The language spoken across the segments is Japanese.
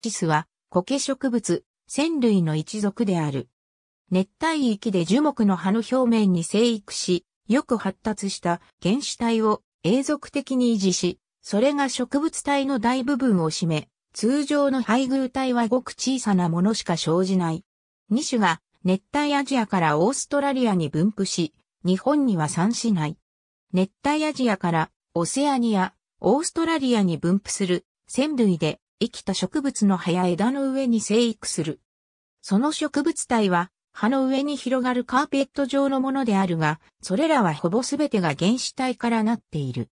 チスは苔植物、仙類の一族である。熱帯域で樹木の葉の表面に生育し、よく発達した原始体を永続的に維持し、それが植物体の大部分を占め、通常の配偶体はごく小さなものしか生じない。二種が熱帯アジアからオーストラリアに分布し、日本には産しない。熱帯アジアからオセアニア、オーストラリアに分布する、仙類で、生きた植物の葉や枝の上に生育する。その植物体は、葉の上に広がるカーペット状のものであるが、それらはほぼすべてが原子体からなっている。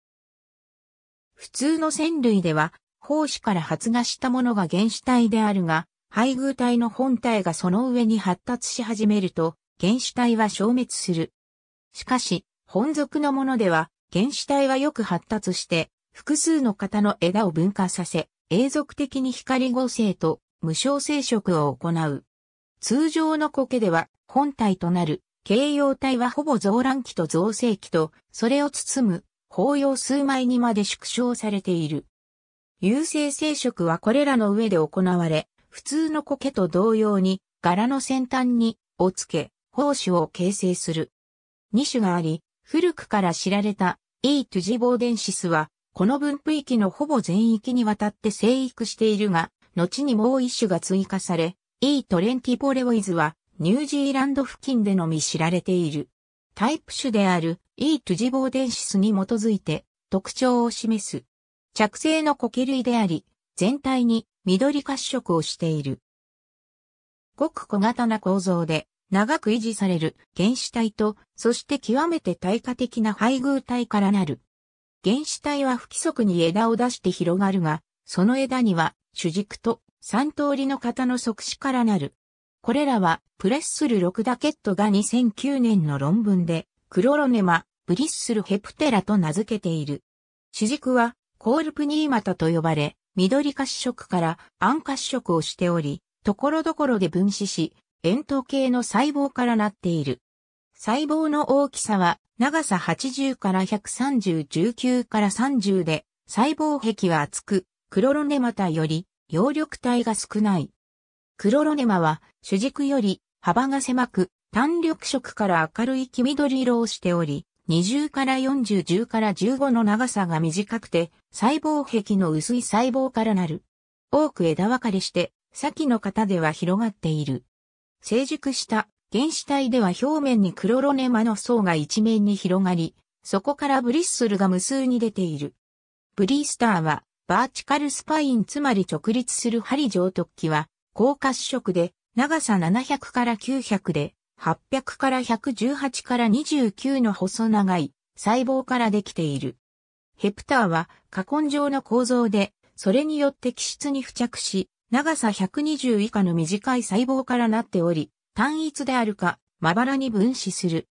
普通の線類では、胞子から発芽したものが原子体であるが、配偶体の本体がその上に発達し始めると、原子体は消滅する。しかし、本属のものでは、原子体はよく発達して、複数の型の枝を分化させ、永続的に光合成と無償生殖を行う。通常の苔では本体となる形容体はほぼ増卵期と造成期と、それを包む包葉数枚にまで縮小されている。有性生殖はこれらの上で行われ、普通の苔と同様に柄の先端にをつけ、胞子を形成する。2種があり、古くから知られた E. トゥジボーデンシスはこの分布域のほぼ全域にわたって生育しているが、後にもう一種が追加され、E トレンティポレオイズはニュージーランド付近でのみ知られている。タイプ種である E トゥジボーデンシスに基づいて特徴を示す。着生の苔類であり、全体に緑褐色をしている。ごく小型な構造で長く維持される原始体と、そして極めて耐火的な配偶体からなる。原子体は不規則に枝を出して広がるが、その枝には主軸と三通りの型の即死からなる。これらはプレッスル6ダケットが2009年の論文でクロロネマ、ブリッスルヘプテラと名付けている。主軸はコールプニーマタと呼ばれ、緑褐色から暗褐色をしており、ところどころで分子し、円筒形の細胞からなっている。細胞の大きさは長さ80から130、19から30で、細胞壁は厚く、クロロネマタより葉緑体が少ない。クロロネマは主軸より幅が狭く、単緑色から明るい黄緑色をしており、20から40、10から15の長さが短くて、細胞壁の薄い細胞からなる。多く枝分かれして、先の型では広がっている。成熟した原子体では表面にクロロネマの層が一面に広がり、そこからブリッスルが無数に出ている。ブリースターは、バーチカルスパインつまり直立する針上突起は、高褐色で、長さ700から900で、800から118から29の細長い細胞からできている。ヘプターは過根状の構造で、それによって気質に付着し、長さ120以下の短い細胞からなっており、単一であるか、まばらに分子する。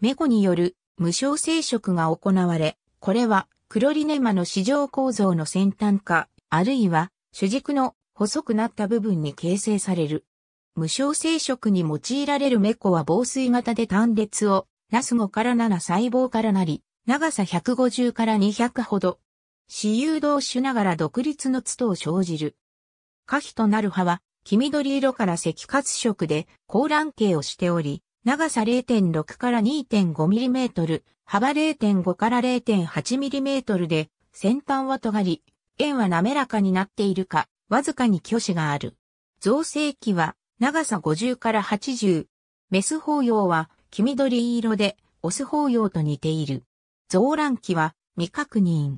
猫による無償生殖が行われ、これはクロリネマの市場構造の先端化、あるいは主軸の細くなった部分に形成される。無償生殖に用いられる猫は防水型で単列を、ナス5から7細胞からなり、長さ150から200ほど。私有同種ながら独立の都を生じる。可否となる派は、黄緑色から赤褐色で、高卵形をしており、長さ0.6から2.5ミリメートル、幅0.5から0.8ミリメートルで、先端は尖り、円は滑らかになっているか、わずかに虚子がある。造成器は、長さ50から80。メス包要は、黄緑色で、オス包要と似ている。造卵器は、未確認。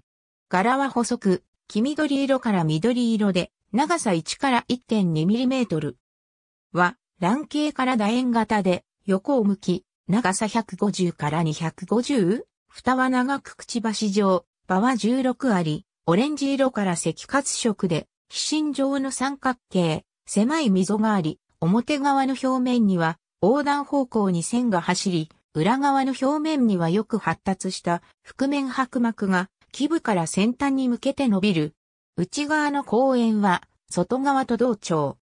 柄は細く、黄緑色から緑色で、長さ1から1.2ミリメートルは、卵形から楕円型で、横を向き、長さ150から250、蓋は長くくちばし状、場は16あり、オレンジ色から赤褐色で、飛心状の三角形、狭い溝があり、表側の表面には横断方向に線が走り、裏側の表面にはよく発達した覆面白膜が基部から先端に向けて伸びる。内側の公園は外側と同調。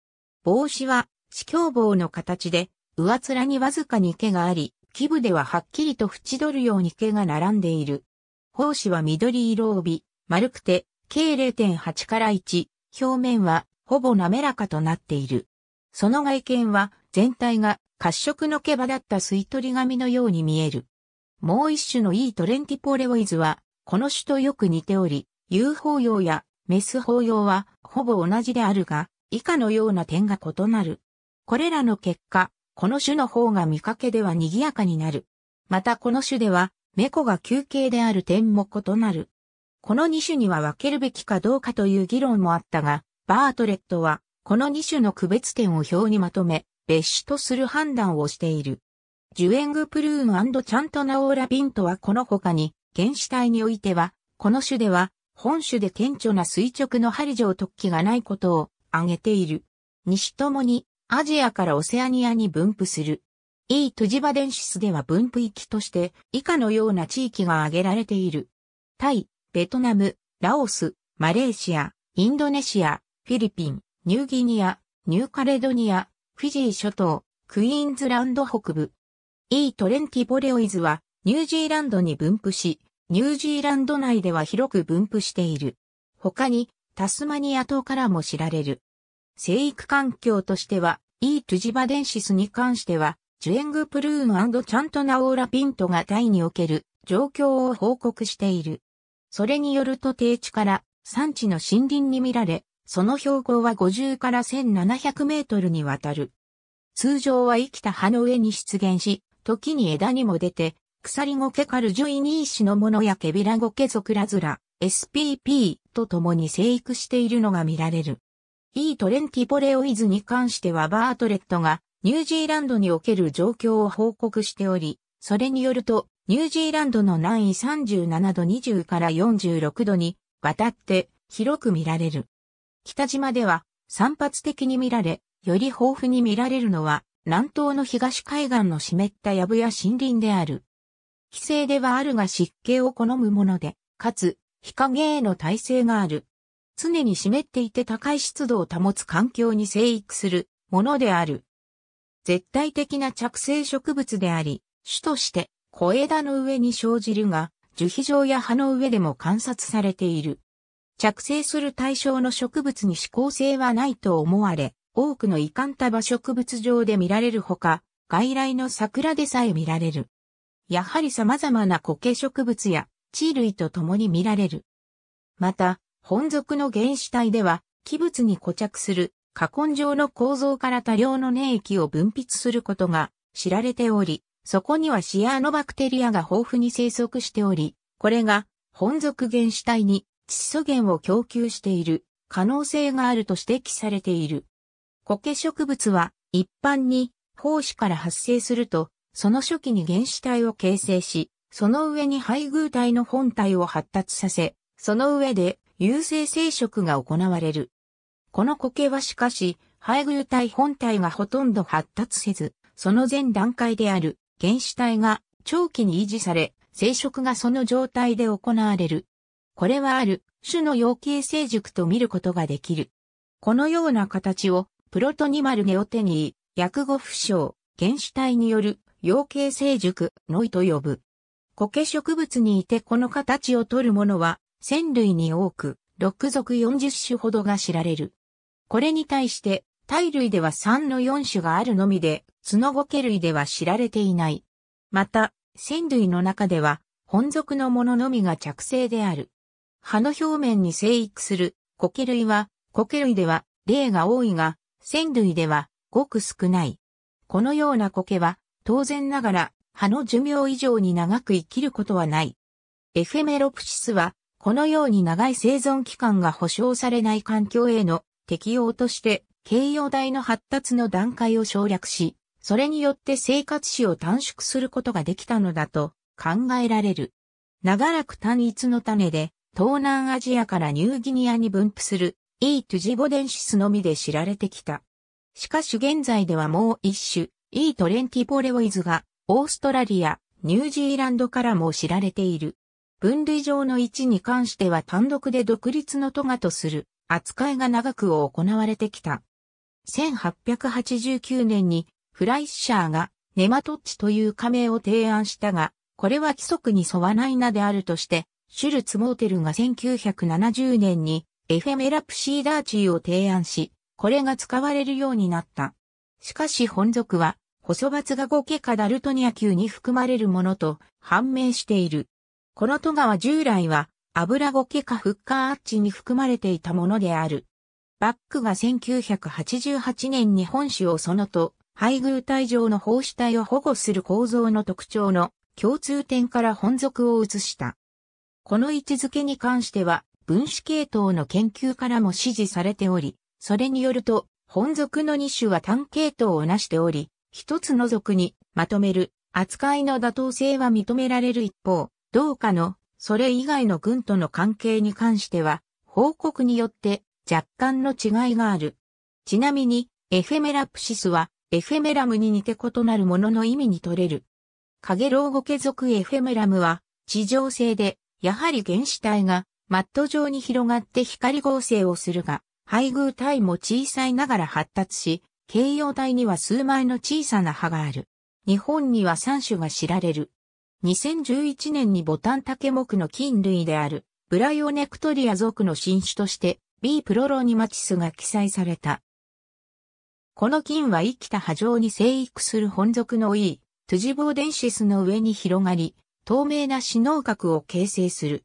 帽子は、四鏡棒の形で、上面にわずかに毛があり、基部でははっきりと縁取るように毛が並んでいる。胞子は緑色帯、丸くて、計0.8から1、表面はほぼ滑らかとなっている。その外見は全体が褐色の毛羽だった吸い取り紙のように見える。もう一種の E トレンティポレオイズは、この種とよく似ており、UFO 用やメス包要はほぼ同じであるが、以下のような点が異なる。これらの結果、この種の方が見かけでは賑やかになる。またこの種では、猫が休憩である点も異なる。この2種には分けるべきかどうかという議論もあったが、バートレットは、この2種の区別点を表にまとめ、別種とする判断をしている。ジュエングプルーンチャントナオーラビントはこの他に、原始体においては、この種では、本種で顕著な垂直の針状突起がないことを挙げている。西ともにアジアからオセアニアに分布する。E トジバデンシスでは分布域として以下のような地域が挙げられている。タイ、ベトナム、ラオス、マレーシア、インドネシア、フィリピン、ニューギニア、ニューカレドニア、フィジー諸島、クイーンズランド北部。E トレンティボレオイズはニュージーランドに分布し、ニュージーランド内では広く分布している。他に、タスマニア島からも知られる。生育環境としては、イートジバデンシスに関しては、ジュエングプルーンチャントナオーラピントがタイにおける状況を報告している。それによると低地から山地の森林に見られ、その標高は50から1700メートルにわたる。通常は生きた葉の上に出現し、時に枝にも出て、鎖ゴケカルジュイニーシのものやケビラゴケゾクラズラ、SPP と共に生育しているのが見られる。E トレンティポレオイズに関してはバートレットがニュージーランドにおける状況を報告しており、それによると、ニュージーランドの南緯37度20から46度に渡って広く見られる。北島では散発的に見られ、より豊富に見られるのは南東の東海岸の湿ったブや森林である。気性ではあるが湿気を好むもので、かつ、日陰への耐性がある。常に湿っていて高い湿度を保つ環境に生育するものである。絶対的な着生植物であり、種として小枝の上に生じるが、樹皮上や葉の上でも観察されている。着生する対象の植物に指向性はないと思われ、多くの遺憾束植物上で見られるほか、外来の桜でさえ見られる。やはり様々な苔植物や地類と共に見られる。また、本属の原子体では、器物に固着する過根状の構造から多量の粘液を分泌することが知られており、そこにはシアーノバクテリアが豊富に生息しており、これが本属原子体に窒素源を供給している可能性があると指摘されている。苔植物は一般に胞子から発生するとその初期に原子体を形成し、その上に配偶体の本体を発達させ、その上で有性生殖が行われる。この苔はしかし、配偶体本体がほとんど発達せず、その前段階である原子体が長期に維持され、生殖がその状態で行われる。これはある種の養鶏成熟と見ることができる。このような形をプロトニマルネオテニー、薬語不詳、原子体による養鶏成熟、ノイと呼ぶ。苔植物にいてこの形をとるものは、1類に多く、六属四十種ほどが知られる。これに対して、体類では三の四種があるのみで、角苔ケ類では知られていない。また、1類の中では、本属のもののみが着生である。葉の表面に生育する苔類は、苔類では例が多いが、1類ではごく少ない。このような苔は、当然ながら、葉の寿命以上に長く生きることはない。エフェメロプシスは、このように長い生存期間が保証されない環境への適応として、形容体の発達の段階を省略し、それによって生活史を短縮することができたのだと考えられる。長らく単一の種で、東南アジアからニューギニアに分布する、イートゥジボデンシスのみで知られてきた。しかし現在ではもう一種、E トレンティポレオイズが、オーストラリア、ニュージーランドからも知られている。分類上の位置に関しては単独で独立のトガとする扱いが長く行われてきた。1889年にフライッシャーがネマトッチという加盟を提案したが、これは規則に沿わないなであるとして、シュルツ・モーテルが1970年にエフェメラプシーダーチーを提案し、これが使われるようになった。しかし本族は細抜が5ケカダルトニア級に含まれるものと判明している。このトガは従来は油5ケカフッカーアッチに含まれていたものである。バックが1988年に本種をそのと配偶体上の胞子体を保護する構造の特徴の共通点から本属を移した。この位置づけに関しては分子系統の研究からも支持されており、それによると本属の2種は単系統を成しており、一つの属にまとめる扱いの妥当性は認められる一方、同化のそれ以外の軍との関係に関しては、報告によって若干の違いがある。ちなみに、エフェメラプシスは、エフェメラムに似て異なるものの意味に取れる。影老ゴ家族エフェメラムは、地上性で、やはり原子体が、マット状に広がって光合成をするが、配偶体も小さいながら発達し、形容体には数枚の小さな葉がある。日本には3種が知られる。2011年にボタンタケ目の菌類である、ブライオネクトリア属の新種として、B プロロニマチスが記載された。この菌は生きた波状に生育する本属の多い、トゥジボーデンシスの上に広がり、透明な死脳核を形成する。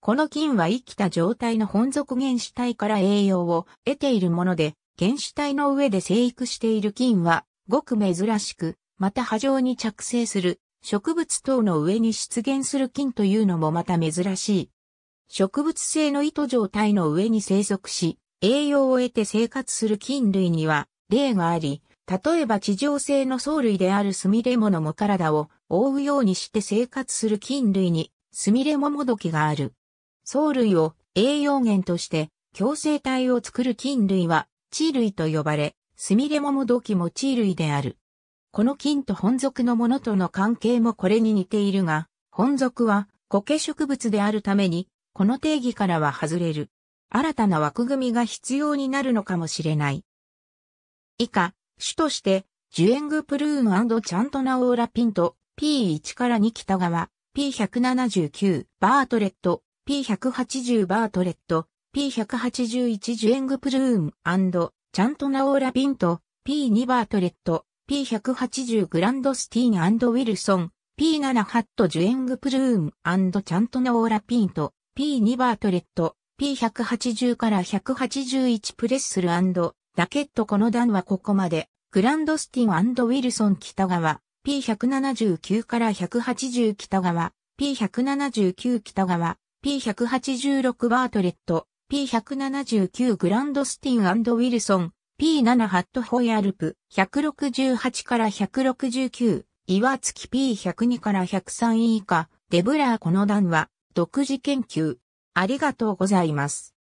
この菌は生きた状態の本属原子体から栄養を得ているもので、原子体の上で生育している菌は、ごく珍しく、また波状に着生する、植物等の上に出現する菌というのもまた珍しい。植物性の糸状態の上に生息し、栄養を得て生活する菌類には例があり、例えば地上性の藻類であるスミレモノも体を覆うようにして生活する菌類にスミレモモドキがある。藻類を栄養源として共生体を作る菌類は地類と呼ばれ、スミレモも土器も地類である。この菌と本属のものとの関係もこれに似ているが、本属は固形植物であるために、この定義からは外れる。新たな枠組みが必要になるのかもしれない。以下、主として、ジュエングプルーンチャントナオーラピント、P1 から2北側、P179 バートレット、P180 バートレット、P181 ジュエングプルーンチャントナオーラピント、P2 バートレット、P180 グランドスティーンウィルソン、P7 ハットジュエングプルーンチャントナオーラピント、P2 バートレット、P180 から181プレッスルダケットこの段はここまで、グランドスティンウィルソン北側、P179 から180北側、P179 北側、P186 バートレット、P179 グランドスティンウィルソン、P7 ハットホイアルプ、168から169、岩月 P102 から103以下、デブラーこの段は、独自研究。ありがとうございます。